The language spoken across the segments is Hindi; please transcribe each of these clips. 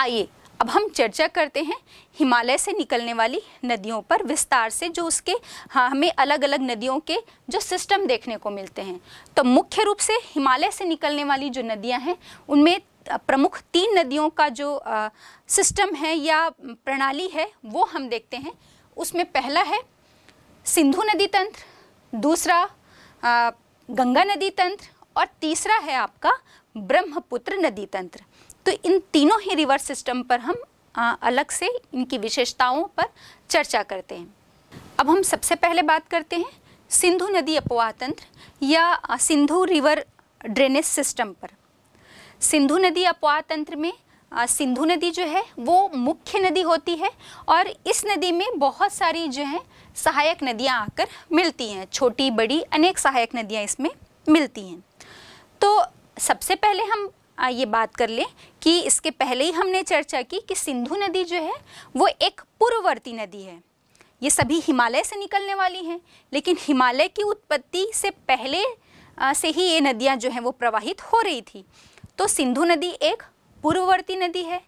आइए अब हम चर्चा करते हैं हिमालय से निकलने वाली नदियों पर विस्तार से जो उसके हाँ हमें अलग अलग नदियों के जो सिस्टम देखने को मिलते हैं तो मुख्य रूप से हिमालय से निकलने वाली जो नदियां हैं उनमें प्रमुख तीन नदियों का जो आ, सिस्टम है या प्रणाली है वो हम देखते हैं उसमें पहला है सिंधु नदी तंत्र दूसरा आ, गंगा नदी तंत्र और तीसरा है आपका ब्रह्मपुत्र नदी तंत्र तो इन तीनों ही रिवर सिस्टम पर हम आ, अलग से इनकी विशेषताओं पर चर्चा करते हैं अब हम सबसे पहले बात करते हैं सिंधु नदी अपवाह तंत्र या सिंधु रिवर ड्रेनेज सिस्टम पर सिंधु नदी अपवाह तंत्र में सिंधु नदी जो है वो मुख्य नदी होती है और इस नदी में बहुत सारी जो है सहायक नदियाँ आकर मिलती हैं छोटी बड़ी अनेक सहायक नदियाँ इसमें मिलती हैं तो सबसे पहले हम ये बात कर लें कि इसके पहले ही हमने चर्चा की कि सिंधु नदी जो है वो एक पूर्ववर्ती नदी है ये सभी हिमालय से निकलने वाली हैं लेकिन हिमालय की उत्पत्ति से पहले से ही ये नदियाँ जो हैं वो प्रवाहित हो रही थी तो सिंधु नदी एक पूर्ववर्ती नदी है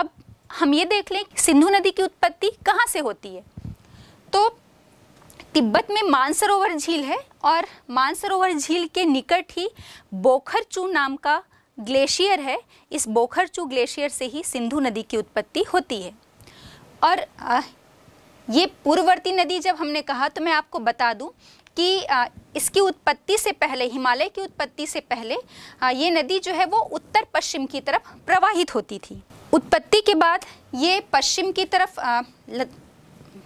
अब हम ये देख लें सिंधु नदी की उत्पत्ति कहाँ से होती है तो तिब्बत में मानसरोवर झील है और मानसरोवर झील के निकट ही बोखरचू नाम का ग्लेशियर है इस बोखरचू ग्लेशियर से ही सिंधु नदी की उत्पत्ति होती है और ये पूर्ववर्ती नदी जब हमने कहा तो मैं आपको बता दूं कि इसकी उत्पत्ति से पहले हिमालय की उत्पत्ति से पहले ये नदी जो है वो उत्तर पश्चिम की तरफ प्रवाहित होती थी उत्पत्ति के बाद ये पश्चिम की तरफ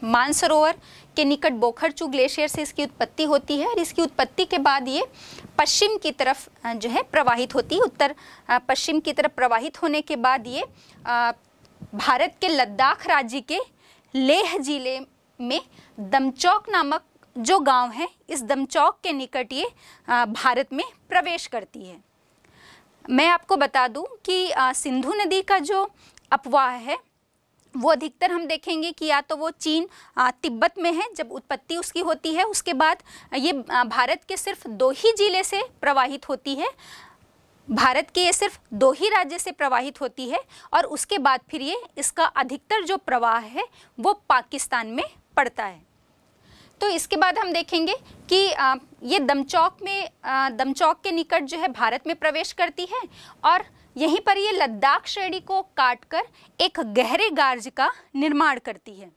मानसरोवर के निकट बोखरचू ग्लेशियर से इसकी उत्पत्ति होती है और इसकी उत्पत्ति के बाद ये पश्चिम की तरफ जो है प्रवाहित होती है उत्तर पश्चिम की तरफ प्रवाहित होने के बाद ये भारत के लद्दाख राज्य के लेह जिले में दमचौक नामक जो गांव है इस दमचौक के निकट ये भारत में प्रवेश करती है मैं आपको बता दूं कि सिंधु नदी का जो अपवाह है वो अधिकतर हम देखेंगे कि या तो वो चीन तिब्बत में है जब उत्पत्ति उसकी होती है उसके बाद ये भारत के सिर्फ दो ही जिले से प्रवाहित होती है भारत के ये सिर्फ दो ही राज्य से प्रवाहित होती है और उसके बाद फिर ये इसका अधिकतर जो प्रवाह है वो पाकिस्तान में पड़ता है तो इसके बाद हम देखेंगे कि ये दमचौक में दमचौक के निकट जो है भारत में प्रवेश करती है और यहीं पर ये लद्दाख श्रेणी को काटकर एक गहरे गार्ज का निर्माण करती है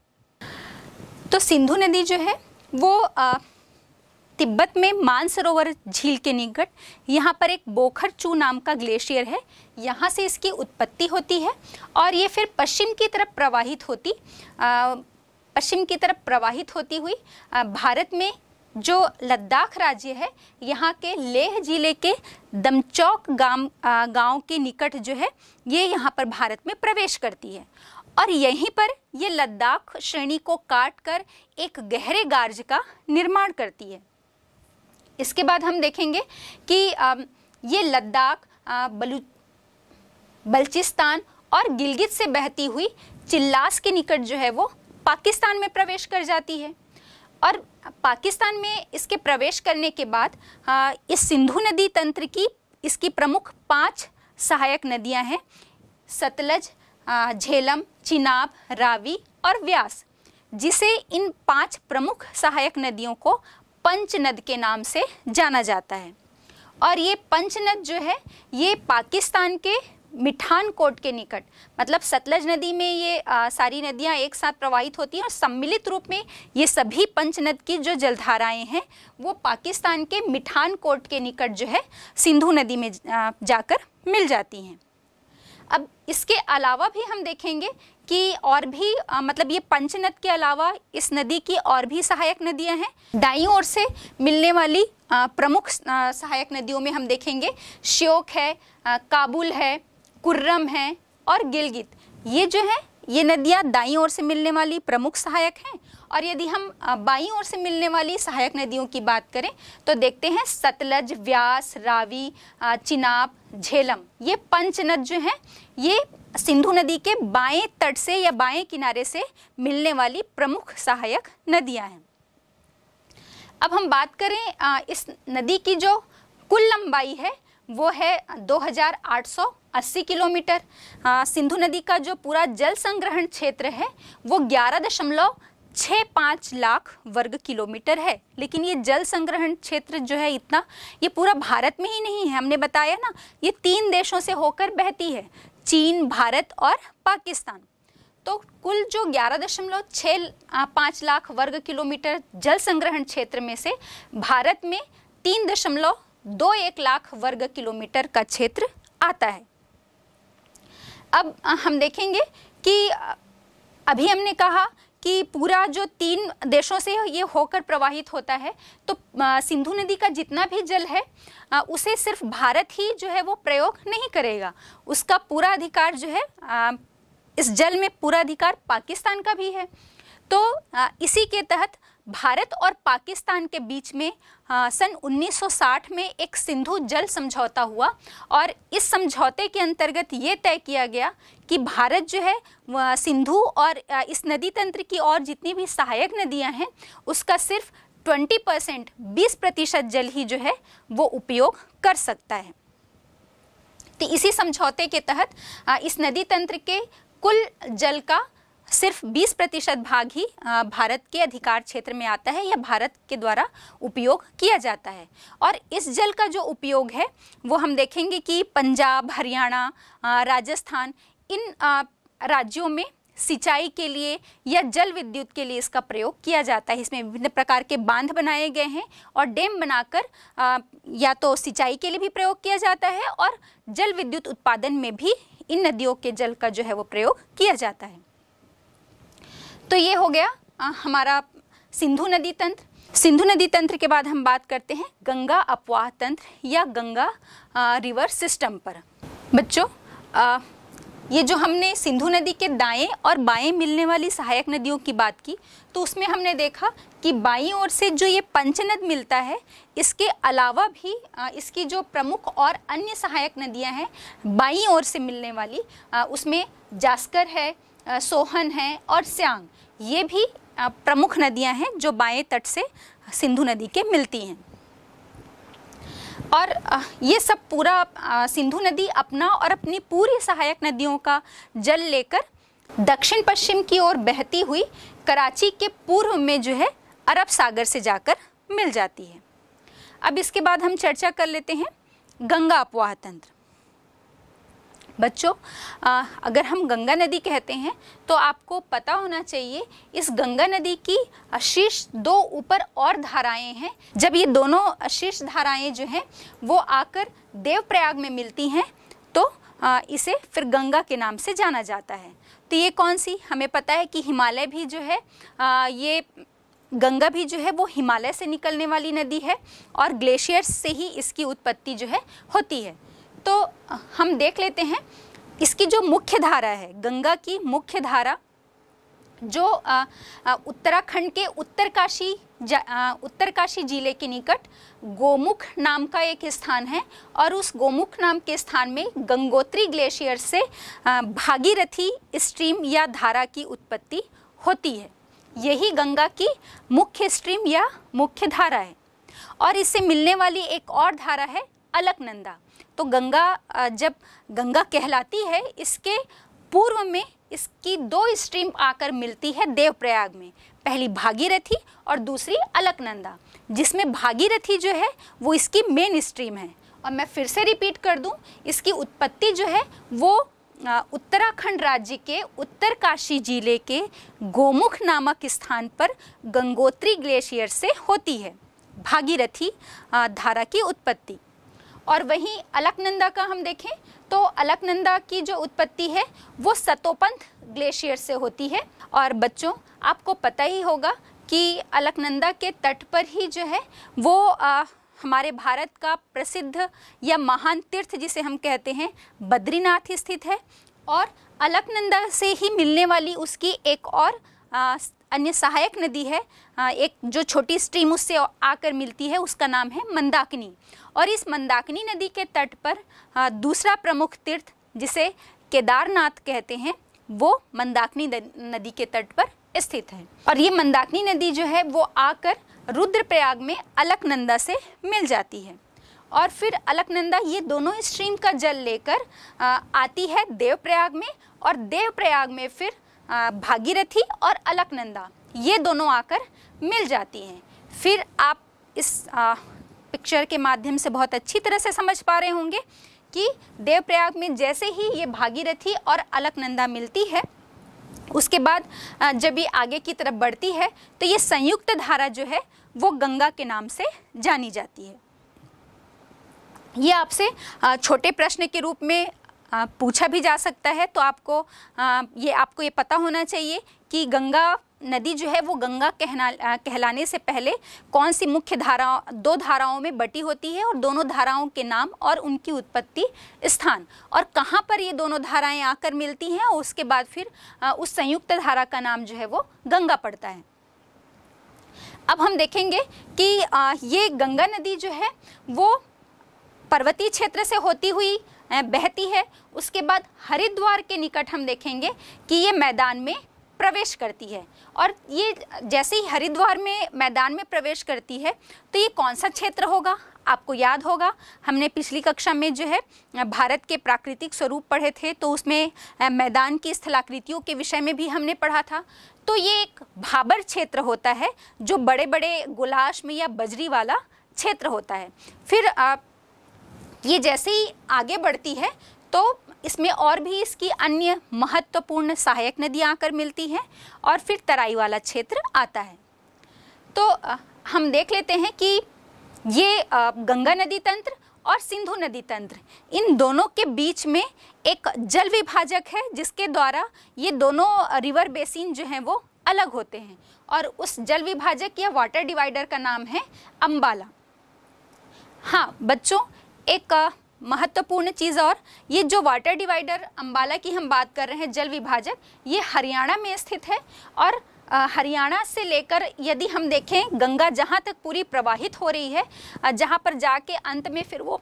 तो सिंधु नदी जो है वो तिब्बत में मानसरोवर झील के निकट यहाँ पर एक बोखर चू नाम का ग्लेशियर है यहाँ से इसकी उत्पत्ति होती है और ये फिर पश्चिम की तरफ प्रवाहित होती पश्चिम की तरफ प्रवाहित होती हुई भारत में जो लद्दाख राज्य है यहाँ के लेह जिले के दमचौक गांव गांव के निकट जो है ये यहाँ पर भारत में प्रवेश करती है और यहीं पर ये लद्दाख श्रेणी को काट कर एक गहरे गार्ज का निर्माण करती है इसके बाद हम देखेंगे कि ये लद्दाख बलू बलचिस्तान और गिलगित से बहती हुई चिल्लास के निकट जो है वो पाकिस्तान में प्रवेश कर जाती है और पाकिस्तान में इसके प्रवेश करने के बाद हाँ, इस सिंधु नदी तंत्र की इसकी प्रमुख पांच सहायक नदियां हैं सतलज हाँ, झेलम चिनाब रावी और व्यास जिसे इन पांच प्रमुख सहायक नदियों को पंचनद के नाम से जाना जाता है और ये पंचनद जो है ये पाकिस्तान के मिठानकोट के निकट मतलब सतलज नदी में ये आ, सारी नदियाँ एक साथ प्रवाहित होती हैं और सम्मिलित रूप में ये सभी पंचनद की जो जलधाराएं हैं वो पाकिस्तान के मिठानकोट के निकट जो है सिंधु नदी में जाकर मिल जाती हैं अब इसके अलावा भी हम देखेंगे कि और भी आ, मतलब ये पंचनद के अलावा इस नदी की और भी सहायक नदियां हैं दाई ओर से मिलने वाली आ, प्रमुख आ, सहायक नदियों में हम देखेंगे श्योक है आ, काबुल है कुर्रम है और गिलगित ये जो है ये नदियाँ दाई ओर से मिलने वाली प्रमुख सहायक हैं और यदि हम बाई ओर से मिलने वाली सहायक नदियों की बात करें तो देखते हैं सतलज व्यास रावी चिनाब झेलम ये पंचनद जो हैं ये सिंधु नदी के बाएं तट से या बाएं किनारे से मिलने वाली प्रमुख सहायक नदियां हैं अब हम बात करें इस नदी की जो कुल लंबाई है वो है 2880 किलोमीटर सिंधु नदी का जो पूरा जल संग्रहण क्षेत्र है वो ग्यारह दशमलव छः पाँच लाख वर्ग किलोमीटर है लेकिन ये जल संग्रहण क्षेत्र जो है इतना ये पूरा भारत में ही नहीं है हमने बताया ना ये तीन देशों से होकर बहती है चीन भारत और पाकिस्तान तो कुल जो ग्यारह दशमलव छः पाँच लाख वर्ग किलोमीटर जल संग्रहण क्षेत्र में से भारत में तीन दशमलव दो एक लाख वर्ग किलोमीटर का क्षेत्र आता है अब हम देखेंगे कि अभी हमने कहा कि पूरा जो तीन देशों से ये होकर प्रवाहित होता है तो सिंधु नदी का जितना भी जल है उसे सिर्फ भारत ही जो है वो प्रयोग नहीं करेगा उसका पूरा अधिकार जो है इस जल में पूरा अधिकार पाकिस्तान का भी है तो इसी के तहत भारत और पाकिस्तान के बीच में आ, सन 1960 में एक सिंधु जल समझौता हुआ और इस समझौते के अंतर्गत ये तय किया गया कि भारत जो है सिंधु और इस नदी तंत्र की और जितनी भी सहायक नदियां हैं उसका सिर्फ 20 परसेंट बीस प्रतिशत जल ही जो है वो उपयोग कर सकता है तो इसी समझौते के तहत इस नदी तंत्र के कुल जल का सिर्फ 20 प्रतिशत भाग ही भारत के अधिकार क्षेत्र में आता है या भारत के द्वारा उपयोग किया जाता है और इस जल का जो उपयोग है वो हम देखेंगे कि पंजाब हरियाणा राजस्थान इन राज्यों में सिंचाई के लिए या जल विद्युत के लिए इसका प्रयोग किया जाता है इसमें विभिन्न प्रकार के बांध बनाए गए हैं और डैम बनाकर या तो सिंचाई के लिए भी प्रयोग किया जाता है और जल विद्युत उत्पादन में भी इन नदियों के जल का जो है वो प्रयोग किया जाता है तो ये हो गया आ, हाँ, हमारा सिंधु नदी तंत्र सिंधु नदी तंत्र के बाद हम बात करते हैं गंगा अपवाह तंत्र या गंगा आ, रिवर सिस्टम पर बच्चों ये जो हमने सिंधु नदी के दाएं और बाएं मिलने वाली सहायक नदियों की बात की तो उसमें हमने देखा कि बाई ओर से जो ये पंचनद मिलता है इसके अलावा भी इसकी जो प्रमुख और अन्य सहायक नदियां हैं बाई ओर से मिलने वाली उसमें जास्कर है सोहन है और सियांग ये भी प्रमुख नदियां हैं जो बाएं तट से सिंधु नदी के मिलती हैं और ये सब पूरा सिंधु नदी अपना और अपनी पूरी सहायक नदियों का जल लेकर दक्षिण पश्चिम की ओर बहती हुई कराची के पूर्व में जो है अरब सागर से जाकर मिल जाती है अब इसके बाद हम चर्चा कर लेते हैं गंगा अपवाह तंत्र बच्चों अगर हम गंगा नदी कहते हैं तो आपको पता होना चाहिए इस गंगा नदी की अशीष दो ऊपर और धाराएं हैं जब ये दोनों अशीष धाराएं जो हैं वो आकर देवप्रयाग में मिलती हैं तो आ, इसे फिर गंगा के नाम से जाना जाता है तो ये कौन सी हमें पता है कि हिमालय भी जो है आ, ये गंगा भी जो है वो हिमालय से निकलने वाली नदी है और ग्लेशियर्स से ही इसकी उत्पत्ति जो है होती है तो हम देख लेते हैं इसकी जो मुख्य धारा है गंगा की मुख्य धारा जो उत्तराखंड के उत्तरकाशी उत्तरकाशी जिले के निकट गोमुख नाम का एक स्थान है और उस गोमुख नाम के स्थान में गंगोत्री ग्लेशियर से भागीरथी स्ट्रीम या धारा की उत्पत्ति होती है यही गंगा की मुख्य स्ट्रीम या मुख्य धारा है और इससे मिलने वाली एक और धारा है अलकनंदा तो गंगा जब गंगा कहलाती है इसके पूर्व में इसकी दो स्ट्रीम आकर मिलती है देवप्रयाग में पहली भागीरथी और दूसरी अलकनंदा जिसमें भागीरथी जो है वो इसकी मेन स्ट्रीम है और मैं फिर से रिपीट कर दूं इसकी उत्पत्ति जो है वो उत्तराखंड राज्य के उत्तरकाशी जिले के गोमुख नामक स्थान पर गंगोत्री ग्लेशियर से होती है भागीरथी धारा की उत्पत्ति और वहीं अलकनंदा का हम देखें तो अलकनंदा की जो उत्पत्ति है वो सतोपंथ ग्लेशियर से होती है और बच्चों आपको पता ही होगा कि अलकनंदा के तट पर ही जो है वो आ, हमारे भारत का प्रसिद्ध या महान तीर्थ जिसे हम कहते हैं बद्रीनाथ स्थित है और अलकनंदा से ही मिलने वाली उसकी एक और आ, अन्य सहायक नदी है एक जो छोटी स्ट्रीम उससे आकर मिलती है उसका नाम है मंदाकिनी और इस मंदाकिनी नदी के तट पर दूसरा प्रमुख तीर्थ जिसे केदारनाथ कहते हैं वो मंदाकिनी नदी के तट पर स्थित है और ये मंदाकिनी नदी जो है वो आकर रुद्रप्रयाग में अलकनंदा से मिल जाती है और फिर अलकनंदा ये दोनों स्ट्रीम का जल लेकर आती है देवप्रयाग में और देवप्रयाग में फिर भागीरथी और अलकनंदा ये दोनों आकर मिल जाती हैं फिर आप इस आ, पिक्चर के माध्यम से बहुत अच्छी तरह से समझ पा रहे होंगे कि देवप्रयाग में जैसे ही ये भागीरथी और अलकनंदा मिलती है उसके बाद जब ये आगे की तरफ बढ़ती है तो ये संयुक्त धारा जो है वो गंगा के नाम से जानी जाती है ये आपसे छोटे प्रश्न के रूप में पूछा भी जा सकता है तो आपको ये आपको ये पता होना चाहिए कि गंगा नदी जो है वो गंगा कहना कहलाने से पहले कौन सी मुख्य धारा दो धाराओं में बटी होती है और दोनों धाराओं के नाम और उनकी उत्पत्ति स्थान और कहाँ पर ये दोनों धाराएं आकर मिलती हैं और उसके बाद फिर उस संयुक्त धारा का नाम जो है वो गंगा पड़ता है अब हम देखेंगे कि ये गंगा नदी जो है वो पर्वतीय क्षेत्र से होती हुई बहती है उसके बाद हरिद्वार के निकट हम देखेंगे कि ये मैदान में प्रवेश करती है और ये जैसे ही हरिद्वार में मैदान में प्रवेश करती है तो ये कौन सा क्षेत्र होगा आपको याद होगा हमने पिछली कक्षा में जो है भारत के प्राकृतिक स्वरूप पढ़े थे तो उसमें मैदान की स्थलाकृतियों के विषय में भी हमने पढ़ा था तो ये एक भाबर क्षेत्र होता है जो बड़े बड़े गुलाश में या बजरी वाला क्षेत्र होता है फिर आप ये जैसे ही आगे बढ़ती है तो इसमें और भी इसकी अन्य महत्वपूर्ण सहायक नदियाँ आकर मिलती हैं और फिर तराई वाला क्षेत्र आता है तो हम देख लेते हैं कि ये गंगा नदी तंत्र और सिंधु नदी तंत्र इन दोनों के बीच में एक जल विभाजक है जिसके द्वारा ये दोनों रिवर बेसिन जो हैं वो अलग होते हैं और उस जल विभाजक या वाटर डिवाइडर का नाम है अम्बाला हाँ बच्चों एक महत्वपूर्ण चीज़ और ये जो वाटर डिवाइडर अम्बाला की हम बात कर रहे हैं जल विभाजक ये हरियाणा में स्थित है और हरियाणा से लेकर यदि हम देखें गंगा जहाँ तक पूरी प्रवाहित हो रही है जहाँ पर जाके अंत में फिर वो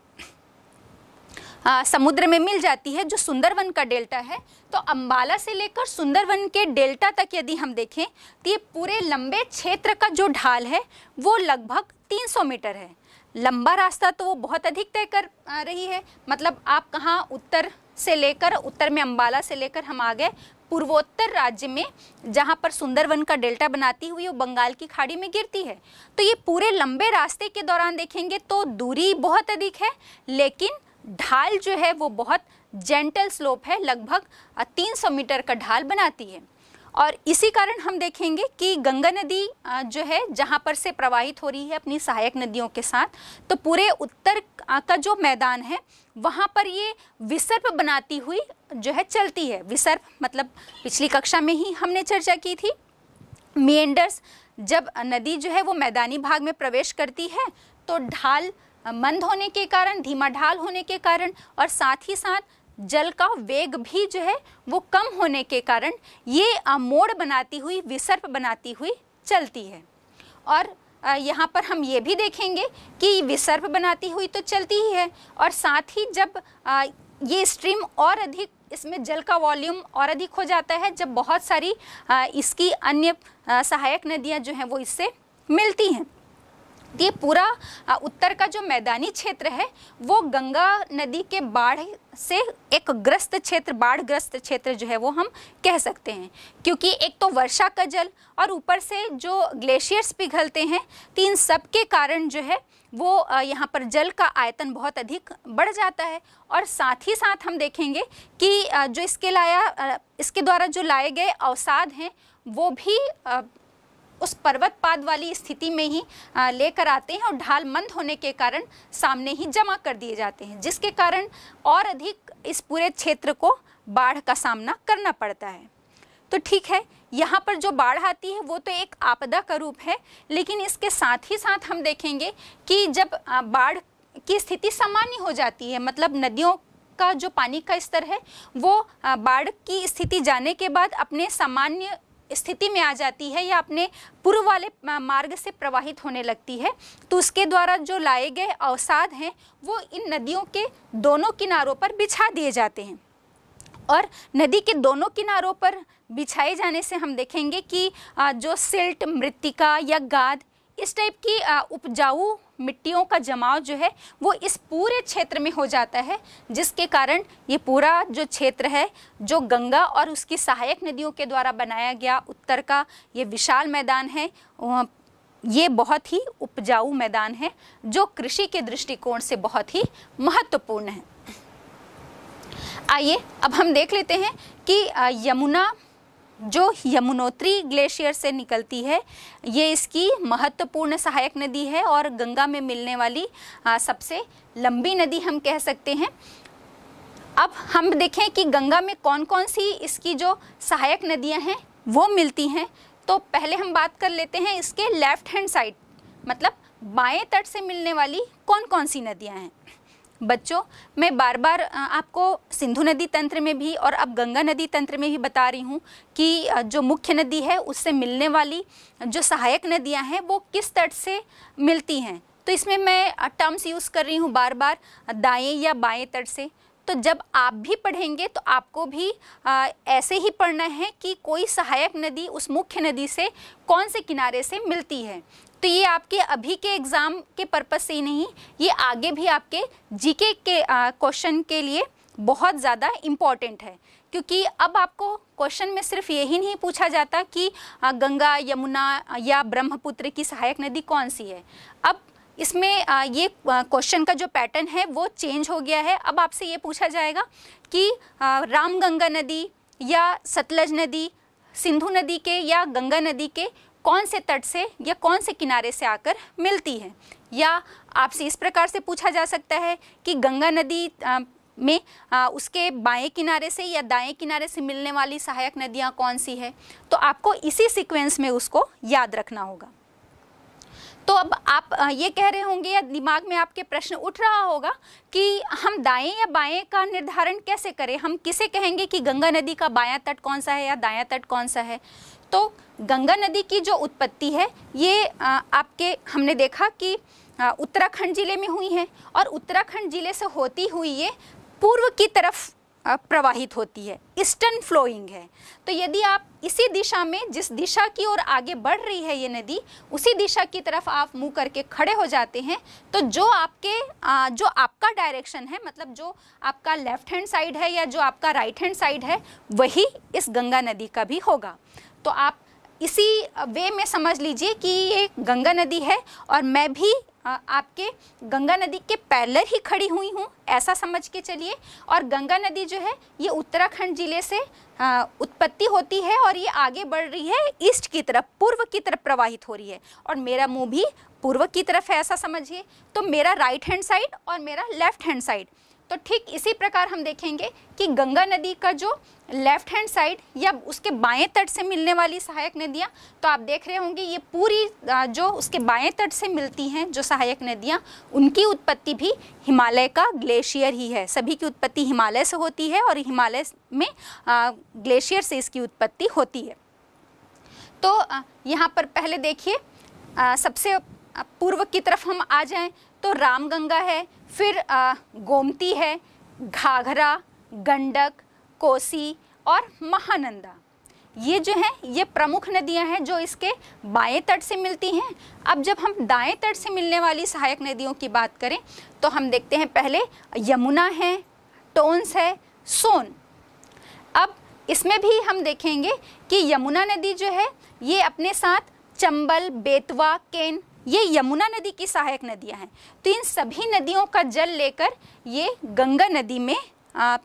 आ, समुद्र में मिल जाती है जो सुंदरवन का डेल्टा है तो अंबाला से लेकर सुंदरवन के डेल्टा तक यदि हम देखें तो ये पूरे लंबे क्षेत्र का जो ढाल है वो लगभग 300 मीटर है लंबा रास्ता तो वो बहुत अधिक तय कर रही है मतलब आप कहाँ उत्तर से लेकर उत्तर में अम्बाला से लेकर हम आ गए पूर्वोत्तर राज्य में जहाँ पर सुंदरवन का डेल्टा बनाती हुई वो बंगाल की खाड़ी में गिरती है तो ये पूरे लंबे रास्ते के दौरान देखेंगे तो दूरी बहुत अधिक है लेकिन ढाल जो है वो बहुत जेंटल स्लोप है लगभग 300 मीटर का ढाल बनाती है और इसी कारण हम देखेंगे कि गंगा नदी जो है जहाँ पर से प्रवाहित हो रही है अपनी सहायक नदियों के साथ तो पूरे उत्तर का जो मैदान है वहाँ पर ये विसर्प बनाती हुई जो है चलती है विसर्प मतलब पिछली कक्षा में ही हमने चर्चा की थी मेंडर्स जब नदी जो है वो मैदानी भाग में प्रवेश करती है तो ढाल मंद होने के कारण धीमा ढाल होने के कारण और साथ ही साथ जल का वेग भी जो है वो कम होने के कारण ये मोड़ बनाती हुई विसर्प बनाती हुई चलती है और यहाँ पर हम ये भी देखेंगे कि विसर्प बनाती हुई तो चलती ही है और साथ ही जब ये स्ट्रीम और अधिक इसमें जल का वॉल्यूम और अधिक हो जाता है जब बहुत सारी इसकी अन्य सहायक नदियाँ जो हैं वो इससे मिलती हैं ये पूरा उत्तर का जो मैदानी क्षेत्र है वो गंगा नदी के बाढ़ से एक ग्रस्त क्षेत्र बाढ़ ग्रस्त क्षेत्र जो है वो हम कह सकते हैं क्योंकि एक तो वर्षा का जल और ऊपर से जो ग्लेशियर्स पिघलते हैं तो इन सब के कारण जो है वो यहाँ पर जल का आयतन बहुत अधिक बढ़ जाता है और साथ ही साथ हम देखेंगे कि जो इसके लाया इसके द्वारा जो लाए गए अवसाद हैं वो भी उस पर्वतपाद वाली स्थिति में ही लेकर आते हैं और ढाल मंद होने के कारण सामने ही जमा कर दिए जाते हैं जिसके कारण और अधिक इस पूरे क्षेत्र को बाढ़ का सामना करना पड़ता है तो ठीक है यहाँ पर जो बाढ़ आती है वो तो एक आपदा का रूप है लेकिन इसके साथ ही साथ हम देखेंगे कि जब बाढ़ की स्थिति सामान्य हो जाती है मतलब नदियों का जो पानी का स्तर है वो बाढ़ की स्थिति जाने के बाद अपने सामान्य स्थिति में आ जाती है या अपने पूर्व वाले मार्ग से प्रवाहित होने लगती है तो उसके द्वारा जो लाए गए अवसाद हैं वो इन नदियों के दोनों किनारों पर बिछा दिए जाते हैं और नदी के दोनों किनारों पर बिछाए जाने से हम देखेंगे कि जो सिल्ट मृतिका या गाद इस टाइप की उपजाऊ मिट्टियों का जमाव जो है वो इस पूरे क्षेत्र में हो जाता है जिसके कारण ये पूरा जो क्षेत्र है जो गंगा और उसकी सहायक नदियों के द्वारा बनाया गया उत्तर का ये विशाल मैदान है ये बहुत ही उपजाऊ मैदान है जो कृषि के दृष्टिकोण से बहुत ही महत्वपूर्ण है आइए अब हम देख लेते हैं कि यमुना जो यमुनोत्री ग्लेशियर से निकलती है ये इसकी महत्वपूर्ण सहायक नदी है और गंगा में मिलने वाली सबसे लंबी नदी हम कह सकते हैं अब हम देखें कि गंगा में कौन कौन सी इसकी जो सहायक नदियां हैं वो मिलती हैं तो पहले हम बात कर लेते हैं इसके लेफ्ट हैंड साइड मतलब बाएं तट से मिलने वाली कौन कौन सी नदियां हैं बच्चों मैं बार बार आपको सिंधु नदी तंत्र में भी और अब गंगा नदी तंत्र में भी बता रही हूँ कि जो मुख्य नदी है उससे मिलने वाली जो सहायक नदियाँ हैं वो किस तट से मिलती हैं तो इसमें मैं टर्म्स यूज़ कर रही हूँ बार बार दाएँ या बाएँ तट से तो जब आप भी पढ़ेंगे तो आपको भी आ, ऐसे ही पढ़ना है कि कोई सहायक नदी उस मुख्य नदी से कौन से किनारे से मिलती है तो ये आपके अभी के एग्ज़ाम के पर्पज़ से ही नहीं ये आगे भी आपके जीके के क्वेश्चन के लिए बहुत ज़्यादा इम्पॉर्टेंट है क्योंकि अब आपको क्वेश्चन में सिर्फ यही नहीं पूछा जाता कि गंगा यमुना या ब्रह्मपुत्र की सहायक नदी कौन सी है अब इसमें ये क्वेश्चन का जो पैटर्न है वो चेंज हो गया है अब आपसे ये पूछा जाएगा कि रामगंगा नदी या सतलज नदी सिंधु नदी के या गंगा नदी के कौन से तट से या कौन से किनारे से आकर मिलती है या आपसे इस प्रकार से पूछा जा सकता है कि गंगा नदी में उसके बाएं किनारे से या दाएं किनारे से मिलने वाली सहायक नदियाँ कौन सी है तो आपको इसी सीक्वेंस में उसको याद रखना होगा तो अब आप ये कह रहे होंगे या दिमाग में आपके प्रश्न उठ रहा होगा कि हम दाएं या बाएं का निर्धारण कैसे करें हम किसे कहेंगे कि गंगा नदी का बायां तट कौन सा है या दायां तट कौन सा है तो गंगा नदी की जो उत्पत्ति है ये आपके हमने देखा कि उत्तराखंड ज़िले में हुई है और उत्तराखंड ज़िले से होती हुई ये पूर्व की तरफ प्रवाहित होती है ईस्टर्न फ्लोइंग है तो यदि आप इसी दिशा में जिस दिशा की ओर आगे बढ़ रही है ये नदी उसी दिशा की तरफ आप मुंह करके खड़े हो जाते हैं तो जो आपके जो आपका डायरेक्शन है मतलब जो आपका लेफ्ट हैंड साइड है या जो आपका राइट हैंड साइड है वही इस गंगा नदी का भी होगा तो आप इसी वे में समझ लीजिए कि ये गंगा नदी है और मैं भी आपके गंगा नदी के पैलर ही खड़ी हुई हूँ ऐसा समझ के चलिए और गंगा नदी जो है ये उत्तराखंड जिले से उत्पत्ति होती है और ये आगे बढ़ रही है ईस्ट की तरफ पूर्व की तरफ प्रवाहित हो रही है और मेरा मुंह भी पूर्व की तरफ है ऐसा समझिए तो मेरा राइट हैंड साइड और मेरा लेफ्ट हैंड साइड तो ठीक इसी प्रकार हम देखेंगे कि गंगा नदी का जो लेफ्ट हैंड साइड या उसके बाएं तट से मिलने वाली सहायक नदियाँ तो आप देख रहे होंगे ये पूरी जो उसके बाएं तट से मिलती हैं जो सहायक नदियाँ उनकी उत्पत्ति भी हिमालय का ग्लेशियर ही है सभी की उत्पत्ति हिमालय से होती है और हिमालय में ग्लेशियर से इसकी उत्पत्ति होती है तो यहाँ पर पहले देखिए सबसे पूर्व की तरफ हम आ जाएं तो रामगंगा है फिर गोमती है घाघरा गंडक कोसी और महानंदा ये जो है ये प्रमुख नदियां हैं जो इसके बाएं तट से मिलती हैं अब जब हम दाएं तट से मिलने वाली सहायक नदियों की बात करें तो हम देखते हैं पहले यमुना है टोन्स है सोन अब इसमें भी हम देखेंगे कि यमुना नदी जो है ये अपने साथ चंबल बेतवा केन ये यमुना नदी की सहायक नदियां हैं तो इन सभी नदियों का जल लेकर ये गंगा नदी में आ,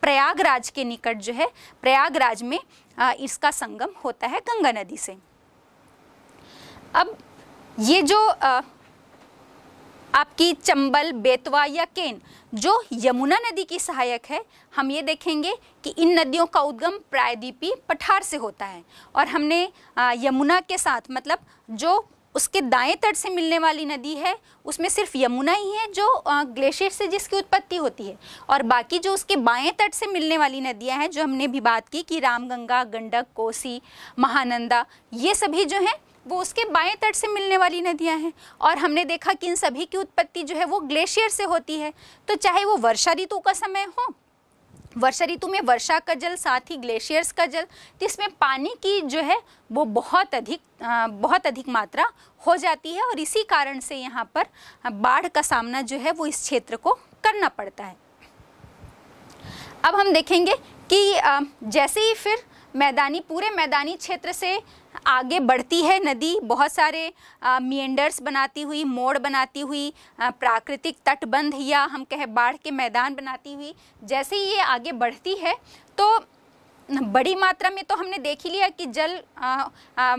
प्रयागराज के निकट जो है प्रयागराज में आ, इसका संगम होता है गंगा नदी से अब ये जो आ, आपकी चंबल बेतवा या केन जो यमुना नदी की सहायक है हम ये देखेंगे कि इन नदियों का उद्गम प्रायद्वीपी पठार से होता है और हमने यमुना के साथ मतलब जो उसके दाएं तट से मिलने वाली नदी है उसमें सिर्फ यमुना ही है जो ग्लेशियर से जिसकी उत्पत्ति होती है और बाकी जो उसके बाएं तट से मिलने वाली नदियां हैं जो हमने भी बात की कि रामगंगा गंडक कोसी महानंदा ये सभी जो हैं वो उसके बाएं तट से मिलने वाली नदियां हैं और हमने देखा कि इन सभी की उत्पत्ति जो है वो ग्लेशियर से होती है तो चाहे वो वर्षा ऋतु का समय हो वर्षा ऋतु में वर्षा का जल साथ ही ग्लेशियर्स का जल तो इसमें पानी की जो है वो बहुत अधिक बहुत अधिक मात्रा हो जाती है और इसी कारण से यहाँ पर बाढ़ का सामना जो है वो इस क्षेत्र को करना पड़ता है अब हम देखेंगे कि जैसे ही फिर मैदानी पूरे मैदानी क्षेत्र से आगे बढ़ती है नदी बहुत सारे मियंडर्स बनाती हुई मोड़ बनाती हुई आ, प्राकृतिक तटबंध या हम कहें बाढ़ के मैदान बनाती हुई जैसे ही ये आगे बढ़ती है तो बड़ी मात्रा में तो हमने देख ही लिया कि जल आ, आ,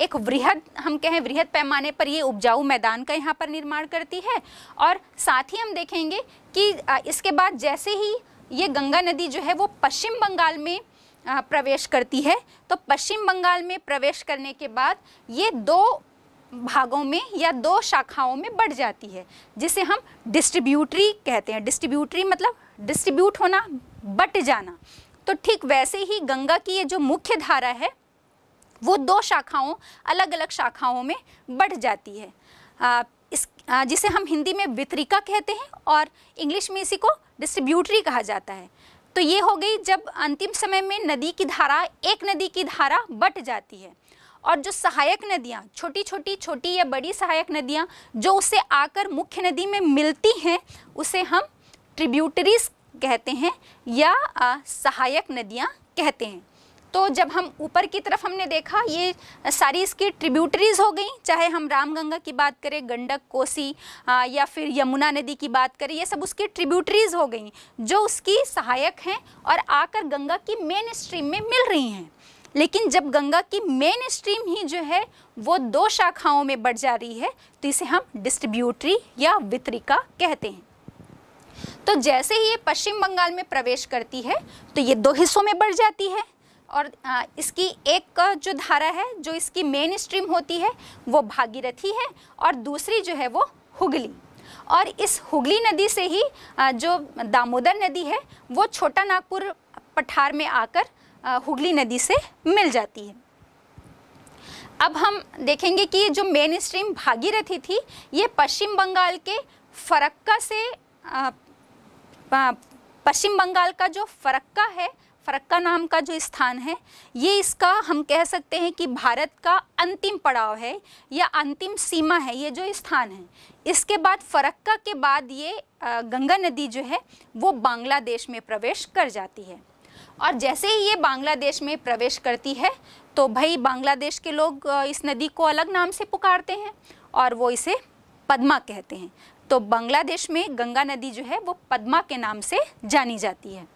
एक वृहद हम कहें वृहद पैमाने पर ये उपजाऊ मैदान का यहाँ पर निर्माण करती है और साथ ही हम देखेंगे कि इसके बाद जैसे ही ये गंगा नदी जो है वो पश्चिम बंगाल में प्रवेश करती है तो पश्चिम बंगाल में प्रवेश करने के बाद ये दो भागों में या दो शाखाओं में बढ़ जाती है जिसे हम डिस्ट्रीब्यूटरी कहते हैं डिस्ट्रीब्यूटरी मतलब डिस्ट्रीब्यूट होना बट जाना तो ठीक वैसे ही गंगा की ये जो मुख्य धारा है वो दो शाखाओं अलग अलग शाखाओं में बढ़ जाती है आ, इस आ, जिसे हम हिंदी में वितरिका कहते हैं और इंग्लिश में इसी को डिस्ट्रीब्यूटरी कहा जाता है तो ये हो गई जब अंतिम समय में नदी की धारा एक नदी की धारा बट जाती है और जो सहायक नदियाँ छोटी छोटी छोटी या बड़ी सहायक नदियाँ जो उसे आकर मुख्य नदी में मिलती हैं उसे हम ट्रिब्यूटरीज कहते हैं या आ, सहायक नदियाँ कहते हैं तो जब हम ऊपर की तरफ हमने देखा ये सारी इसकी ट्रिब्यूटरीज हो गई चाहे हम रामगंगा की बात करें गंडक कोसी आ, या फिर यमुना नदी की बात करें ये सब उसकी ट्रिब्यूटरीज हो गई जो उसकी सहायक हैं और आकर गंगा की मेन स्ट्रीम में मिल रही हैं लेकिन जब गंगा की मेन स्ट्रीम ही जो है वो दो शाखाओं में बढ़ जा रही है तो इसे हम डिस्ट्रीब्यूटरी या वितरिका कहते हैं तो जैसे ही ये पश्चिम बंगाल में प्रवेश करती है तो ये दो हिस्सों में बढ़ जाती है और इसकी एक जो धारा है जो इसकी मेन स्ट्रीम होती है वो भागीरथी है और दूसरी जो है वो हुगली और इस हुगली नदी से ही जो दामोदर नदी है वो छोटा नागपुर पठार में आकर हुगली नदी से मिल जाती है अब हम देखेंगे कि ये जो मेन स्ट्रीम भागीरथी थी ये पश्चिम बंगाल के फरक्का से पश्चिम बंगाल का जो फरक्का है फरक्का नाम का जो स्थान है ये इसका हम कह सकते हैं कि भारत का अंतिम पड़ाव है या अंतिम सीमा है ये जो स्थान है इसके बाद फरक्का के बाद ये गंगा नदी जो है वो बांग्लादेश में प्रवेश कर जाती है और जैसे ही ये बांग्लादेश में प्रवेश करती है तो भाई बांग्लादेश के लोग इस नदी को अलग नाम से पुकारते हैं और वो इसे पद्मा कहते हैं तो बांग्लादेश में गंगा नदी जो है वो पद्मा के नाम से जानी जाती है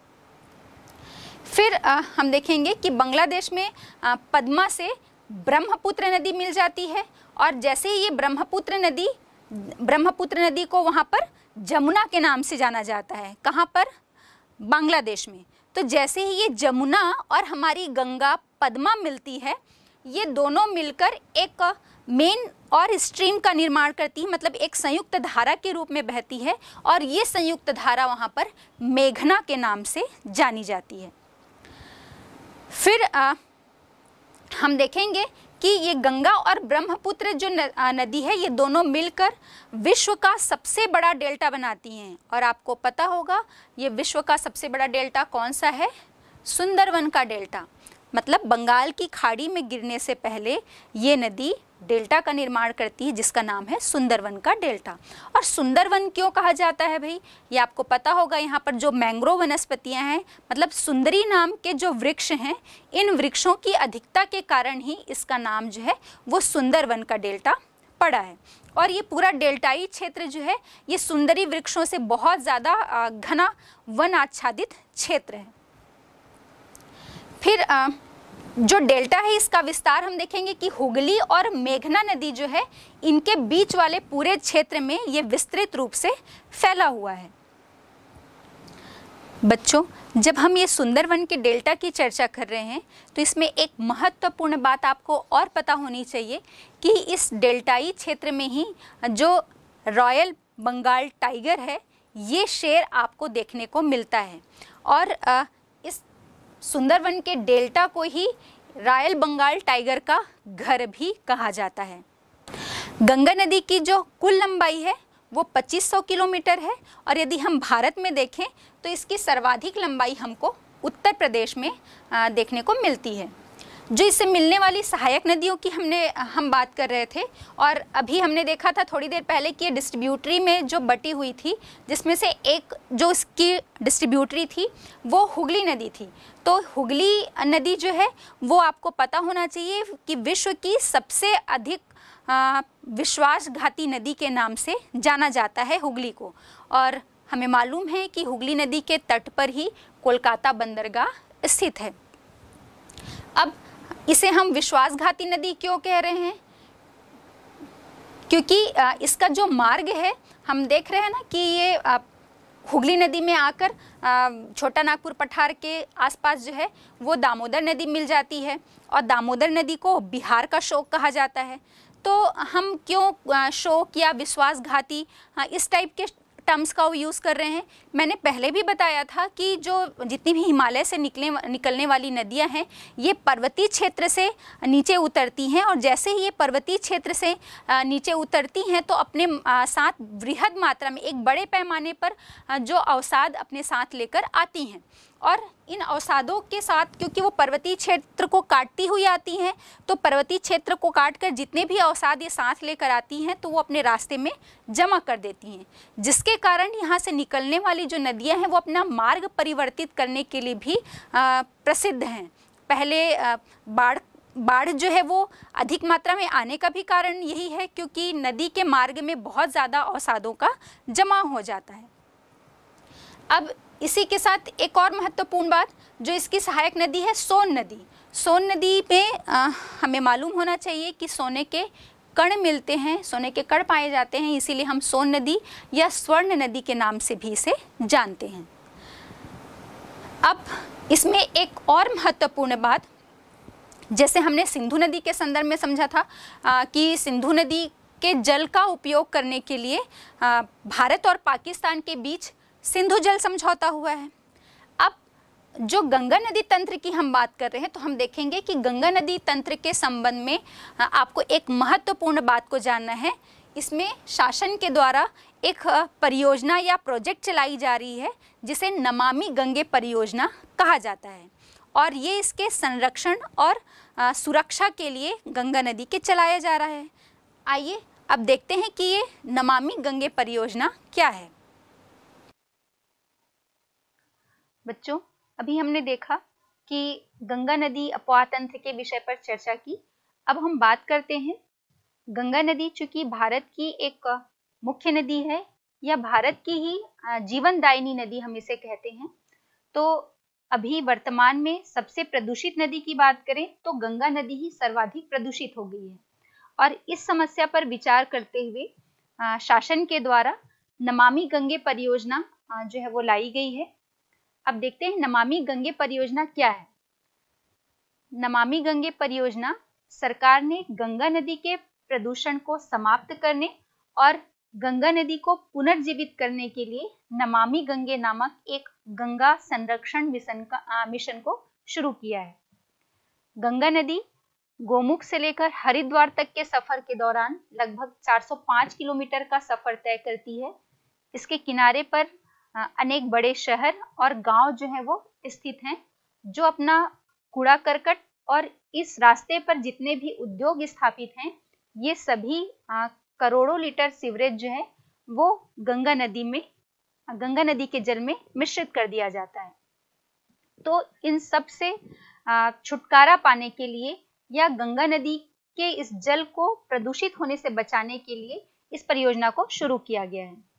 फिर आ, हम देखेंगे कि बांग्लादेश में आ, पद्मा से ब्रह्मपुत्र नदी मिल जाती है और जैसे ही ये ब्रह्मपुत्र नदी ब्रह्मपुत्र नदी को वहाँ पर जमुना के नाम से जाना जाता है कहाँ पर बांग्लादेश में तो जैसे ही ये जमुना और हमारी गंगा पद्मा मिलती है ये दोनों मिलकर एक मेन और स्ट्रीम का निर्माण करती है मतलब एक संयुक्त धारा के रूप में बहती है और ये संयुक्त धारा वहाँ पर मेघना के नाम से जानी जाती है फिर आ, हम देखेंगे कि ये गंगा और ब्रह्मपुत्र जो नदी है ये दोनों मिलकर विश्व का सबसे बड़ा डेल्टा बनाती हैं और आपको पता होगा ये विश्व का सबसे बड़ा डेल्टा कौन सा है सुंदरवन का डेल्टा मतलब बंगाल की खाड़ी में गिरने से पहले ये नदी डेल्टा का निर्माण करती है जिसका नाम है सुंदरवन का डेल्टा और सुंदरवन क्यों कहा जाता है भाई ये आपको पता होगा यहाँ पर जो मैंग्रोव वनस्पतियाँ हैं मतलब सुंदरी नाम के जो वृक्ष हैं इन वृक्षों की अधिकता के कारण ही इसका नाम जो है वो सुंदरवन का डेल्टा पड़ा है और ये पूरा डेल्टाई क्षेत्र जो है ये सुंदरी वृक्षों से बहुत ज़्यादा घना वन आच्छादित क्षेत्र है फिर आ, जो डेल्टा है इसका विस्तार हम देखेंगे कि हुगली और मेघना नदी जो है इनके बीच वाले पूरे क्षेत्र में ये विस्तृत रूप से फैला हुआ है बच्चों जब हम ये सुंदरवन के डेल्टा की चर्चा कर रहे हैं तो इसमें एक महत्वपूर्ण बात आपको और पता होनी चाहिए कि इस डेल्टाई क्षेत्र में ही जो रॉयल बंगाल टाइगर है ये शेर आपको देखने को मिलता है और इस सुंदरवन के डेल्टा को ही रॉयल बंगाल टाइगर का घर भी कहा जाता है गंगा नदी की जो कुल लंबाई है वो 2500 किलोमीटर है और यदि हम भारत में देखें तो इसकी सर्वाधिक लंबाई हमको उत्तर प्रदेश में देखने को मिलती है जो इससे मिलने वाली सहायक नदियों की हमने हम बात कर रहे थे और अभी हमने देखा था थोड़ी देर पहले कि ये डिस्ट्रीब्यूटरी में जो बटी हुई थी जिसमें से एक जो इसकी डिस्ट्रीब्यूटरी थी वो हुगली नदी थी तो हुगली नदी जो है वो आपको पता होना चाहिए कि विश्व की सबसे अधिक विश्वासघाती नदी के नाम से जाना जाता है हुगली को और हमें मालूम है कि हुगली नदी के तट पर ही कोलकाता बंदरगाह स्थित है अब इसे हम विश्वासघाती नदी क्यों कह रहे हैं क्योंकि इसका जो मार्ग है हम देख रहे हैं ना कि ये हुगली नदी में आकर छोटा नागपुर पठार के आसपास जो है वो दामोदर नदी मिल जाती है और दामोदर नदी को बिहार का शोक कहा जाता है तो हम क्यों शोक या विश्वासघाती इस टाइप के टर्म्स का वो यूज़ कर रहे हैं मैंने पहले भी बताया था कि जो जितनी भी हिमालय से निकले निकलने वाली नदियां हैं ये पर्वतीय क्षेत्र से नीचे उतरती हैं और जैसे ही ये पर्वतीय क्षेत्र से नीचे उतरती हैं तो अपने साथ वृहद मात्रा में एक बड़े पैमाने पर जो अवसाद अपने साथ लेकर आती हैं और इन अवसादों के साथ क्योंकि वो पर्वतीय क्षेत्र को काटती हुई आती हैं तो पर्वतीय क्षेत्र को काट कर जितने भी अवसाद ये सांस लेकर आती हैं तो वो अपने रास्ते में जमा कर देती हैं जिसके कारण यहाँ से निकलने वाली जो नदियाँ हैं वो अपना मार्ग परिवर्तित करने के लिए भी प्रसिद्ध हैं पहले बाढ़ बाढ़ जो है वो अधिक मात्रा में आने का भी कारण यही है क्योंकि नदी के मार्ग में बहुत ज़्यादा अवसादों का जमा हो जाता है अब इसी के साथ एक और महत्वपूर्ण बात जो इसकी सहायक नदी है सोन नदी सोन नदी में आ, हमें मालूम होना चाहिए कि सोने के कण मिलते हैं सोने के कण पाए जाते हैं इसीलिए हम सोन नदी या स्वर्ण नदी के नाम से भी इसे जानते हैं अब इसमें एक और महत्वपूर्ण बात जैसे हमने सिंधु नदी के संदर्भ में समझा था आ, कि सिंधु नदी के जल का उपयोग करने के लिए आ, भारत और पाकिस्तान के बीच सिंधु जल समझौता हुआ है अब जो गंगा नदी तंत्र की हम बात कर रहे हैं तो हम देखेंगे कि गंगा नदी तंत्र के संबंध में हाँ, आपको एक महत्वपूर्ण बात को जानना है इसमें शासन के द्वारा एक हाँ, परियोजना या प्रोजेक्ट चलाई जा रही है जिसे नमामि गंगे परियोजना कहा जाता है और ये इसके संरक्षण और हाँ, सुरक्षा के लिए गंगा नदी के चलाया जा रहा है आइए अब देखते हैं कि ये नमामि गंगे परियोजना क्या है बच्चों अभी हमने देखा कि गंगा नदी अपवा तंत्र के विषय पर चर्चा की अब हम बात करते हैं गंगा नदी चूंकि भारत की एक मुख्य नदी है या भारत की ही जीवनदायिनी नदी हम इसे कहते हैं तो अभी वर्तमान में सबसे प्रदूषित नदी की बात करें तो गंगा नदी ही सर्वाधिक प्रदूषित हो गई है और इस समस्या पर विचार करते हुए शासन के द्वारा नमामि गंगे परियोजना जो है वो लाई गई है अब देखते हैं नमामि गंगे परियोजना क्या है नमामि गंगे परियोजना सरकार ने गंगा नदी के प्रदूषण को समाप्त करने और गंगा नदी को पुनर्जीवित करने के लिए नमामि गंगे नामक एक गंगा संरक्षण मिशन का आ, मिशन को शुरू किया है गंगा नदी गोमुख से लेकर हरिद्वार तक के सफर के दौरान लगभग 405 किलोमीटर का सफर तय करती है इसके किनारे पर अनेक बड़े शहर और गांव जो है वो स्थित हैं जो अपना कूड़ा करकट और इस रास्ते पर जितने भी उद्योग स्थापित हैं ये सभी करोड़ों लीटर सीवरेज जो है वो गंगा नदी में गंगा नदी के जल में मिश्रित कर दिया जाता है तो इन सब से छुटकारा पाने के लिए या गंगा नदी के इस जल को प्रदूषित होने से बचाने के लिए इस परियोजना को शुरू किया गया है